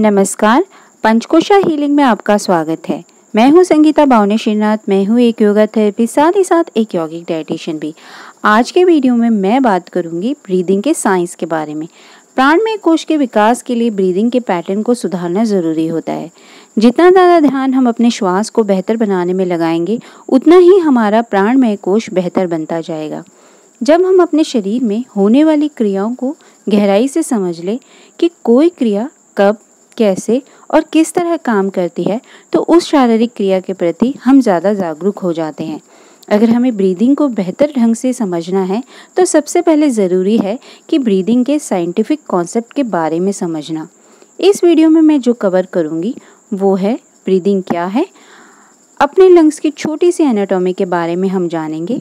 नमस्कार पंचकोशा हीलिंग में आपका स्वागत है मैं हूं संगीता बावने श्रीनाथ मैं हूं एक योगा थेरेपी साथ ही साथ एक यौगिक डाइटिशियन भी आज के वीडियो में मैं बात करूंगी ब्रीदिंग के साइंस के बारे में प्राणमय कोश के विकास के लिए ब्रीदिंग के पैटर्न को सुधारना ज़रूरी होता है जितना ज़्यादा ध्यान हम अपने श्वास को बेहतर बनाने में लगाएंगे उतना ही हमारा प्राणमय कोश बेहतर बनता जाएगा जब हम अपने शरीर में होने वाली क्रियाओं को गहराई से समझ लें कि कोई क्रिया कब कैसे और किस तरह काम करती है तो उस शारीरिक क्रिया के प्रति हम ज़्यादा जागरूक हो जाते हैं अगर हमें ब्रीदिंग को बेहतर ढंग से समझना है तो सबसे पहले ज़रूरी है कि ब्रीदिंग के साइंटिफिक कॉन्सेप्ट के बारे में समझना इस वीडियो में मैं जो कवर करूँगी वो है ब्रीदिंग क्या है अपने लंग्स की छोटी सी एनाटॉमी के बारे में हम जानेंगे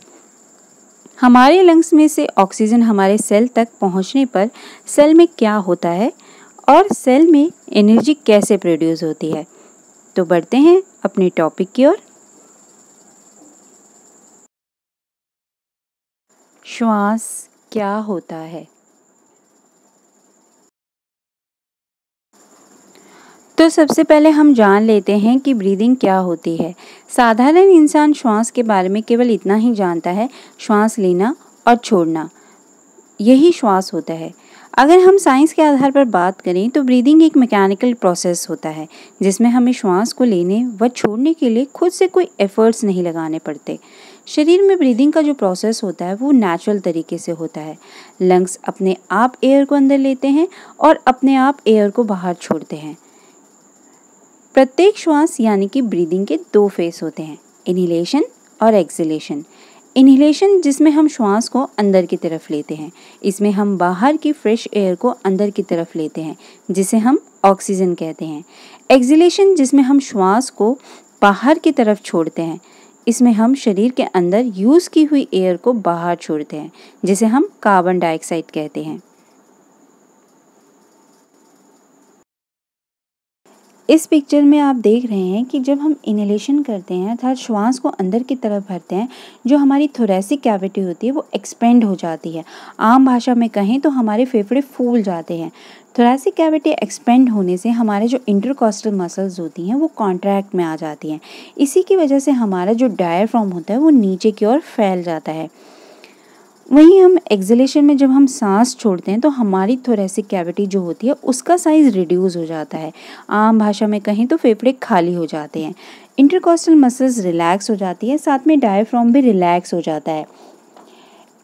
हमारे लंग्स में से ऑक्सीजन हमारे सेल तक पहुंचने पर सेल में क्या होता है और सेल में एनर्जी कैसे प्रोड्यूस होती है तो बढ़ते हैं अपने टॉपिक की ओर श्वास क्या होता है तो सबसे पहले हम जान लेते हैं कि ब्रीदिंग क्या होती है साधारण इंसान श्वास के बारे में केवल इतना ही जानता है श्वास लेना और छोड़ना यही श्वास होता है अगर हम साइंस के आधार पर बात करें तो ब्रीदिंग एक मैकेनिकल प्रोसेस होता है जिसमें हमें श्वास को लेने व छोड़ने के लिए खुद से कोई एफर्ट्स नहीं लगाने पड़ते शरीर में ब्रीदिंग का जो प्रोसेस होता है वो नेचुरल तरीके से होता है लंग्स अपने आप एयर को अंदर लेते हैं और अपने आप एयर को बाहर छोड़ते हैं प्रत्येक श्वास यानी कि ब्रीदिंग के दो फेस होते हैं इनहेलेशन और एक्सिलेशन इन्हीलेशन जिसमें हम श्वास को अंदर की तरफ लेते हैं इसमें हम बाहर की फ्रेश एयर को अंदर की तरफ लेते हैं जिसे हम ऑक्सीजन कहते हैं एक्जिलेशन जिसमें हम श्वास को बाहर की तरफ छोड़ते हैं इसमें हम शरीर के अंदर यूज़ की हुई एयर को बाहर छोड़ते हैं जिसे हम कार्बन डाइऑक्साइड कहते हैं इस पिक्चर में आप देख रहे हैं कि जब हम इनहेलेशन करते हैं अर्थात श्वास को अंदर की तरफ भरते हैं जो हमारी थोरेसिक कैविटी होती है वो एक्सपेंड हो जाती है आम भाषा में कहें तो हमारे फेफड़े फूल जाते हैं थोरेसिक कैविटी एक्सपेंड होने से हमारे जो इंटरकॉस्टल मसल्स होती हैं वो कॉन्ट्रैक्ट में आ जाती हैं इसी की वजह से हमारा जो डायरफॉर्म होता है वो नीचे की ओर फैल जाता है वहीं हम एक्जलेशन में जब हम सांस छोड़ते हैं तो हमारी थोरेसिक कैविटी जो होती है उसका साइज़ रिड्यूस हो जाता है आम भाषा में कहें तो फेफड़े खाली हो जाते हैं इंटरकॉस्टल मसल्स रिलैक्स हो जाती है साथ में डायफ्राम भी रिलैक्स हो जाता है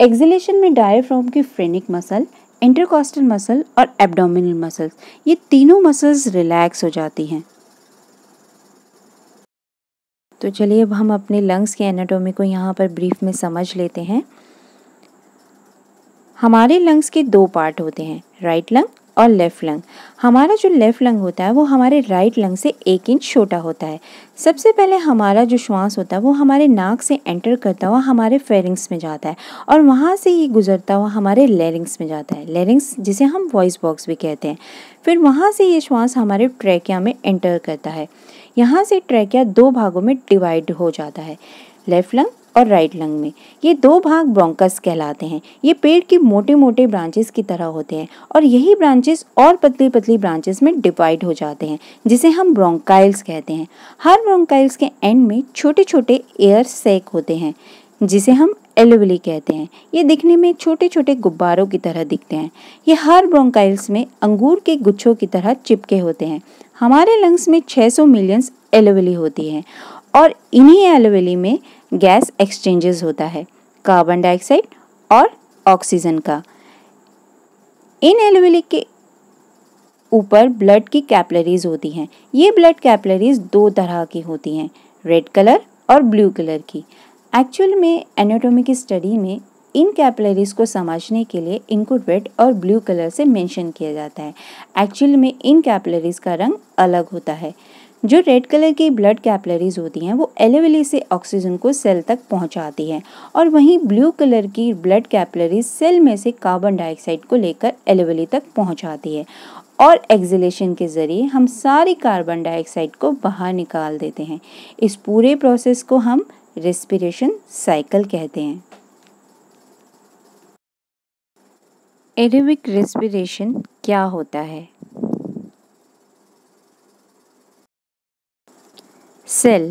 एक्जलेशन में डायफ्राम की फ्रेनिक मसल इंटरकॉस्टल मसल और एबडोमिनल मसल्स ये तीनों मसल्स रिलैक्स हो जाती हैं तो चलिए अब हम अपने लंग्स के एनाटोमी को यहाँ पर ब्रीफ में समझ लेते हैं हमारे लंग्स के दो पार्ट होते हैं राइट लंग और लेफ़्ट लंग हमारा जो लेफ़्ट लंग होता है वो हमारे राइट लंग से एक इंच छोटा होता है सबसे पहले हमारा जो श्वास होता है वो हमारे नाक से एंटर करता हुआ हमारे फेरिंग्स में जाता है और वहाँ से ये गुजरता हुआ हमारे लेरिंग्स में जाता है लेरिंग्स जिसे हम वॉइस बॉक्स भी कहते हैं फिर वहाँ से ये श्वास हमारे ट्रैकिया में एंटर करता है यहाँ से ट्रैकिया दो भागों में डिवाइड हो जाता है लेफ़्ट लंग और राइट लंग में ये दो भाग ब्रोंकस कहलाते हैं ये पेड़ के मोटे मोटे ब्रांचेस की तरह होते हैं और यही ब्रांचेस और पतली पतली ब्रांचेस में डिवाइड हो जाते हैं जिसे हम ब्रोंकाइल्स कहते हैं हर ब्रोंकाइल्स के एंड में छोटे छोटे एयर सेक होते हैं जिसे हम एलोवेली कहते हैं ये दिखने में छोटे छोटे गुब्बारों की तरह दिखते हैं ये हर ब्रोंकाइल्स में अंगूर के गुच्छों की तरह चिपके होते हैं हमारे लंग्स में 600 मिलियंस एलोवली होती है और इन्हीं एलोवेली में गैस एक्सचेंजेस होता है कार्बन डाइऑक्साइड और ऑक्सीजन का इन एलोवेलिक के ऊपर ब्लड की कैपलरीज होती हैं ये ब्लड कैपलरीज दो तरह की होती हैं रेड कलर और ब्लू कलर की एक्चुअल में एनाटोमी की स्टडी में इन कैपलरीज को समझने के लिए इनको रेड और ब्लू कलर से मेंशन किया जाता है एक्चुअल में इन कैपलरीज का रंग अलग होता है जो रेड कलर की ब्लड कैपलरीज होती हैं वो एलेवली से ऑक्सीजन को सेल तक पहुंचाती हैं और वहीं ब्लू कलर की ब्लड कैपलरीज सेल में से कार्बन डाइऑक्साइड को लेकर एलेवली तक पहुंचाती है और एक्जिलेशन के ज़रिए हम सारी कार्बन डाइऑक्साइड को बाहर निकाल देते हैं इस पूरे प्रोसेस को हम रेस्पिरेशन साइकिल कहते हैं एरेविक रेस्पिरेशन क्या होता है सेल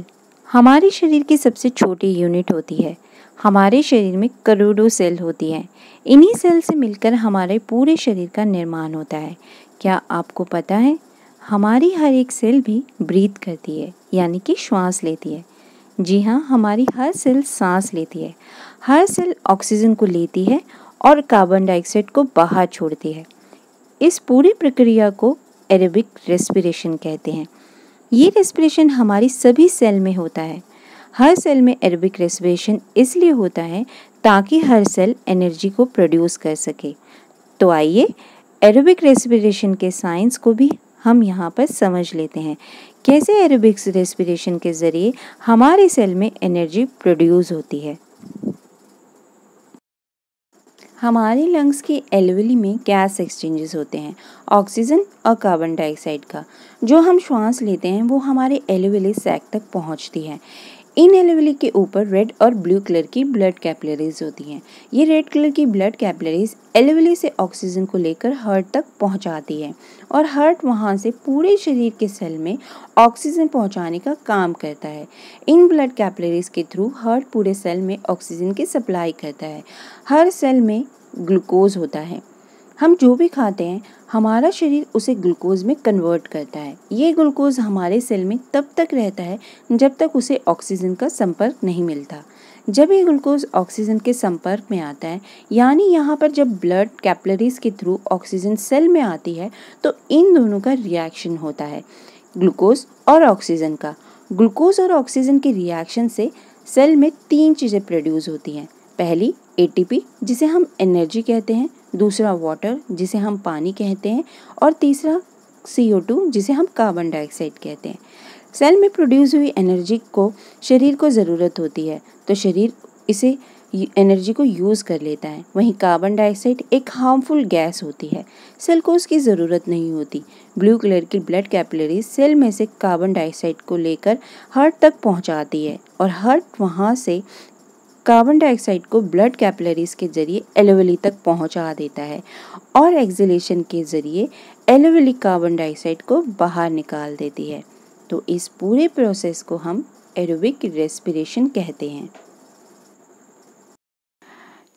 हमारे शरीर की सबसे छोटी यूनिट होती है हमारे शरीर में करोड़ों सेल होती हैं इन्हीं सेल से मिलकर हमारे पूरे शरीर का निर्माण होता है क्या आपको पता है हमारी हर एक सेल भी ब्रीथ करती है यानी कि श्वास लेती है जी हाँ हमारी हर सेल सांस लेती है हर सेल ऑक्सीजन को लेती है और कार्बन डाइऑक्साइड को बाहर छोड़ती है इस पूरी प्रक्रिया को एरेबिक रेस्पिरेशन कहते हैं ये रेस्पिरेशन हमारी सभी सेल में होता है हर सेल में एरोबिक रेस्पिरेशन इसलिए होता है ताकि हर सेल एनर्जी को प्रोड्यूस कर सके तो आइए एरोबिक रेस्पिरेशन के साइंस को भी हम यहाँ पर समझ लेते हैं कैसे एरोबिक्स रेस्पिरेशन के ज़रिए हमारे सेल में एनर्जी प्रोड्यूस होती है हमारे लंग्स के एलवली में गैस एक्सचेंजेस होते हैं ऑक्सीजन और कार्बन डाइऑक्साइड का जो हम श्वास लेते हैं वो हमारे एलवली सैक तक पहुंचती है इन एलिवली के ऊपर रेड और ब्लू कलर की ब्लड कैपिलरीज होती हैं ये रेड कलर की ब्लड कैपिलरीज एलिवली से ऑक्सीजन को लेकर हार्ट तक पहुंचाती है और हार्ट वहाँ से पूरे शरीर के सेल में ऑक्सीजन पहुंचाने का काम करता है इन ब्लड कैपिलरीज के थ्रू हार्ट पूरे सेल में ऑक्सीजन की सप्लाई करता है हर सेल में ग्लूकोज होता है हम जो भी खाते हैं हमारा शरीर उसे ग्लूकोज में कन्वर्ट करता है ये ग्लूकोज हमारे सेल में तब तक रहता है जब तक उसे ऑक्सीजन का संपर्क नहीं मिलता जब ये ग्लूकोज ऑक्सीजन के संपर्क में आता है यानी यहाँ पर जब ब्लड कैपलरीज के थ्रू ऑक्सीजन सेल में आती है तो इन दोनों का रिएक्शन होता है ग्लूकोज और ऑक्सीजन का ग्लूकोज और ऑक्सीजन के रिएक्शन से सेल में तीन चीज़ें प्रोड्यूस होती हैं पहली एटीपी जिसे हम एनर्जी कहते हैं दूसरा वाटर जिसे हम पानी कहते हैं और तीसरा सी जिसे हम कार्बन डाइऑक्साइड कहते हैं सेल में प्रोड्यूस हुई एनर्जी को शरीर को ज़रूरत होती है तो शरीर इसे एनर्जी को यूज़ कर लेता है वहीं कार्बन डाइऑक्साइड एक हार्मफुल गैस होती है सेल को उसकी ज़रूरत नहीं होती ब्लू कलर की ब्लड कैपिलरीज सेल में से कार्बन डाइऑक्साइड को लेकर हार्ट तक पहुंचाती है और हार्ट वहां से कार्बन डाइऑक्साइड को ब्लड कैपिलरीज के जरिए एलोवेली तक पहुंचा देता है और एक्जिलेशन के जरिए एलोवेली कार्बन डाइऑक्साइड को बाहर निकाल देती है तो इस पूरे प्रोसेस को हम एरोबिक रेस्पिरेशन कहते हैं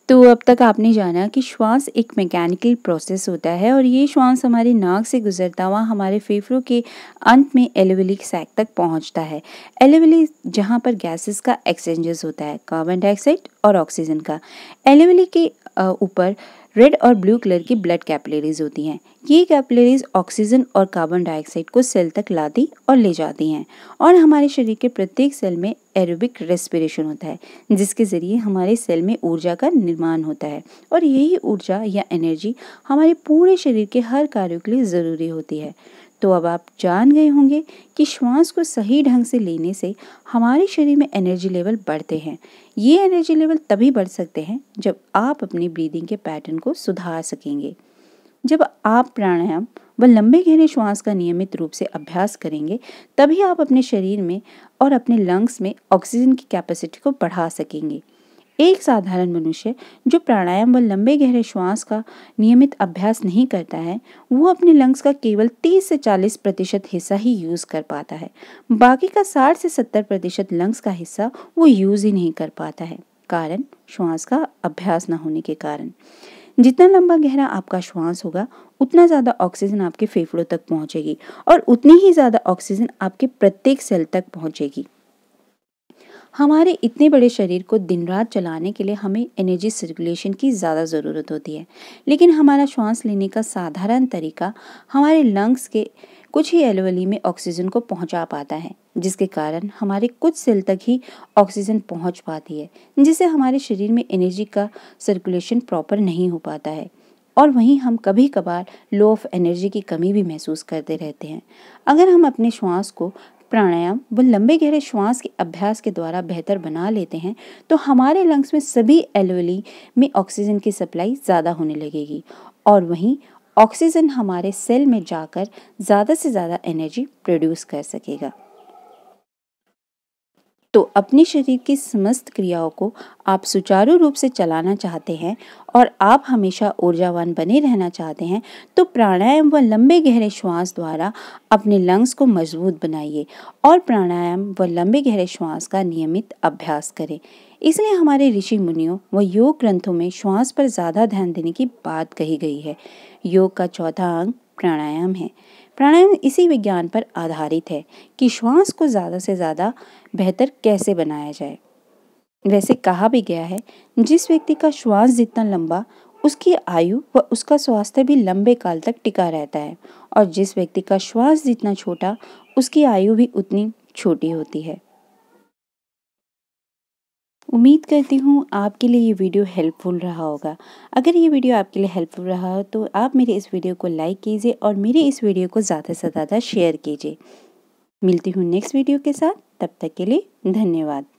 तो अब तक आपने जाना कि श्वास एक मैकेनिकल प्रोसेस होता है और ये श्वास हमारे नाक से गुजरता हुआ हमारे फेफड़ों के अंत में एलोविलिक सैक तक पहुंचता है एलोविलिक जहां पर गैसेस का एक्सचेंजेस होता है कार्बन डाइऑक्साइड और ऑक्सीजन का एलोविलिक के ऊपर uh, रेड और ब्लू कलर की ब्लड कैपिलरीज होती हैं ये कैपिलरीज ऑक्सीजन और कार्बन डाइऑक्साइड को सेल तक लाती और ले जाती हैं और हमारे शरीर के प्रत्येक सेल में एरोबिक रेस्पिरेशन होता है जिसके ज़रिए हमारे सेल में ऊर्जा का निर्माण होता है और यही ऊर्जा या एनर्जी हमारे पूरे शरीर के हर कार्यों के लिए ज़रूरी होती है तो अब आप जान गए होंगे कि श्वास को सही ढंग से लेने से हमारे शरीर में एनर्जी लेवल बढ़ते हैं ये एनर्जी लेवल तभी बढ़ सकते हैं जब आप अपनी ब्रीदिंग के पैटर्न को सुधार सकेंगे जब आप प्राणायाम व लंबे गहरे श्वास का नियमित रूप से अभ्यास करेंगे तभी आप अपने शरीर में और अपने लंग्स में ऑक्सीजन की कैपेसिटी को बढ़ा सकेंगे एक साधारण मनुष्य जो प्राणायाम व लंबे गहरे श्वास का नियमित अभ्यास नहीं करता है वो अपने लंग्स का केवल 30 से 40 प्रतिशत हिस्सा ही यूज़ कर पाता है बाकी का 60 से 70 प्रतिशत लंग्स का हिस्सा वो यूज़ ही नहीं कर पाता है कारण श्वास का अभ्यास न होने के कारण जितना लंबा गहरा आपका श्वास होगा उतना ज़्यादा ऑक्सीजन आपके फेफड़ों तक पहुंचेगी और उतनी ही ज़्यादा ऑक्सीजन आपके प्रत्येक सेल तक पहुंचेगी हमारे इतने बड़े शरीर को दिन रात चलाने के लिए हमें एनर्जी सर्कुलेशन की ज़्यादा ज़रूरत होती है लेकिन हमारा श्वास लेने का साधारण तरीका हमारे लंग्स के कुछ ही एलोवली में ऑक्सीजन को पहुंचा पाता है जिसके कारण हमारे कुछ सेल तक ही ऑक्सीजन पहुंच पाती है जिससे हमारे शरीर में एनर्जी का सर्कुलेशन प्रॉपर नहीं हो पाता है और वहीं हम कभी कभार लो ऑफ एनर्जी की कमी भी महसूस करते रहते हैं अगर हम अपने श्वास को प्राणायाम व लंबे गहरे श्वास के अभ्यास के द्वारा बेहतर बना लेते हैं तो हमारे लंग्स में सभी एलोली में ऑक्सीजन की सप्लाई ज़्यादा होने लगेगी और वहीं ऑक्सीजन हमारे सेल में जाकर ज़्यादा से ज़्यादा एनर्जी प्रोड्यूस कर सकेगा तो अपने शरीर की समस्त क्रियाओं को आप सुचारू रूप से चलाना चाहते हैं और आप हमेशा ऊर्जावान बने रहना चाहते हैं तो प्राणायाम व लंबे गहरे श्वास द्वारा अपने लंग्स को मजबूत बनाइए और प्राणायाम व लंबे गहरे श्वास का नियमित अभ्यास करें इसलिए हमारे ऋषि मुनियों व योग ग्रंथों में श्वास पर ज़्यादा ध्यान देने की बात कही गई है योग का चौथा अंग प्राणायाम है प्राणायाम इसी विज्ञान पर आधारित है कि श्वास को ज़्यादा से ज़्यादा बेहतर कैसे बनाया जाए वैसे कहा भी गया है जिस व्यक्ति का श्वास जितना लंबा उसकी आयु व उसका स्वास्थ्य भी लंबे काल तक टिका रहता है और जिस व्यक्ति का श्वास जितना छोटा उसकी आयु भी उतनी छोटी होती है उम्मीद करती हूँ आपके लिए ये वीडियो हेल्पफुल रहा होगा अगर ये वीडियो आपके लिए हेल्पफुल रहा हो तो आप मेरे इस वीडियो को लाइक कीजिए और मेरे इस वीडियो को ज़्यादा से ज़्यादा शेयर कीजिए मिलती हूँ नेक्स्ट वीडियो के साथ तब तक के लिए धन्यवाद